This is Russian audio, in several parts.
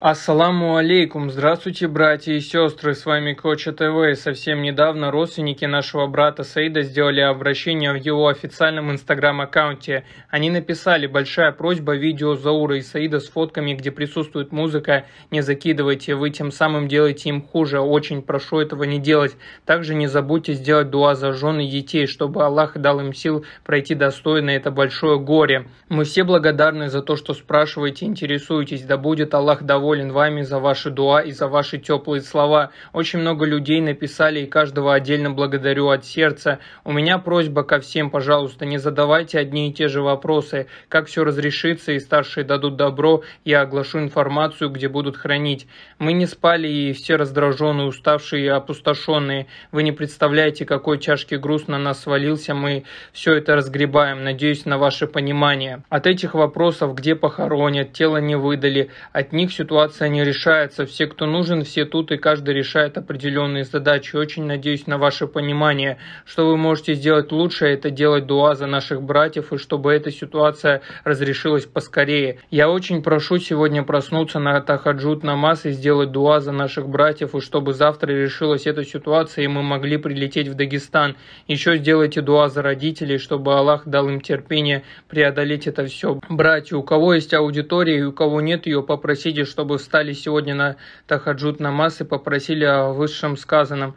Ассаламу алейкум, здравствуйте, братья и сестры, с вами Коча ТВ. Совсем недавно родственники нашего брата Саида сделали обращение в его официальном инстаграм-аккаунте. Они написали «Большая просьба видео Заура и Саида с фотками, где присутствует музыка, не закидывайте, вы тем самым делаете им хуже, очень прошу этого не делать. Также не забудьте сделать дуа за жены и детей, чтобы Аллах дал им сил пройти достойно это большое горе. Мы все благодарны за то, что спрашиваете, интересуетесь, да будет Аллах доволен доволен вами за ваши дуа и за ваши теплые слова. Очень много людей написали и каждого отдельно благодарю от сердца. У меня просьба ко всем, пожалуйста, не задавайте одни и те же вопросы. Как все разрешится и старшие дадут добро, я оглашу информацию, где будут хранить. Мы не спали и все раздраженные, уставшие и опустошенные. Вы не представляете, какой тяжкий груз на нас свалился. Мы все это разгребаем. Надеюсь на ваше понимание. От этих вопросов, где похоронят, тело не выдали, от них ситуация ситуация не решается. Все, кто нужен, все тут, и каждый решает определенные задачи. Очень надеюсь на ваше понимание, что вы можете сделать лучше, а это делать дуа за наших братьев, и чтобы эта ситуация разрешилась поскорее. Я очень прошу сегодня проснуться на Тахаджут намаз и сделать дуа за наших братьев, и чтобы завтра решилась эта ситуация, и мы могли прилететь в Дагестан. Еще сделайте дуа за родителей, чтобы Аллах дал им терпение преодолеть это все. Братья, у кого есть аудитория и у кого нет ее, попросите, чтобы чтобы встали сегодня на Тахаджут намаз и попросили о высшем сказанном.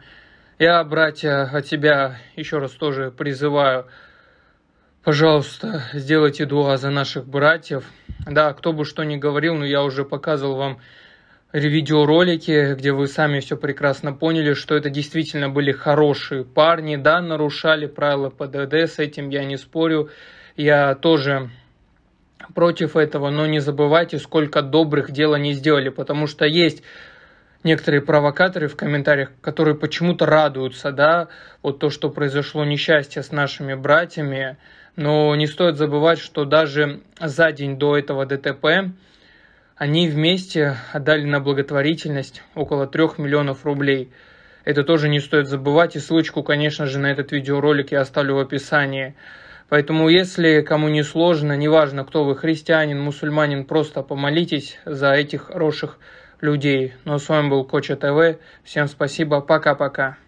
Я, братья, от тебя еще раз тоже призываю, пожалуйста, сделайте дуа за наших братьев. Да, кто бы что ни говорил, но я уже показывал вам видеоролики, где вы сами все прекрасно поняли, что это действительно были хорошие парни. Да, нарушали правила ПДД, с этим я не спорю. Я тоже против этого, но не забывайте, сколько добрых дел они сделали, потому что есть некоторые провокаторы в комментариях, которые почему-то радуются, да, вот то, что произошло несчастье с нашими братьями, но не стоит забывать, что даже за день до этого ДТП они вместе отдали на благотворительность около 3 миллионов рублей. Это тоже не стоит забывать, и ссылочку, конечно же, на этот видеоролик я оставлю в описании. Поэтому, если кому не сложно, неважно, кто вы, христианин, мусульманин, просто помолитесь за этих хороших людей. Ну, а с вами был Коча ТВ. Всем спасибо. Пока-пока.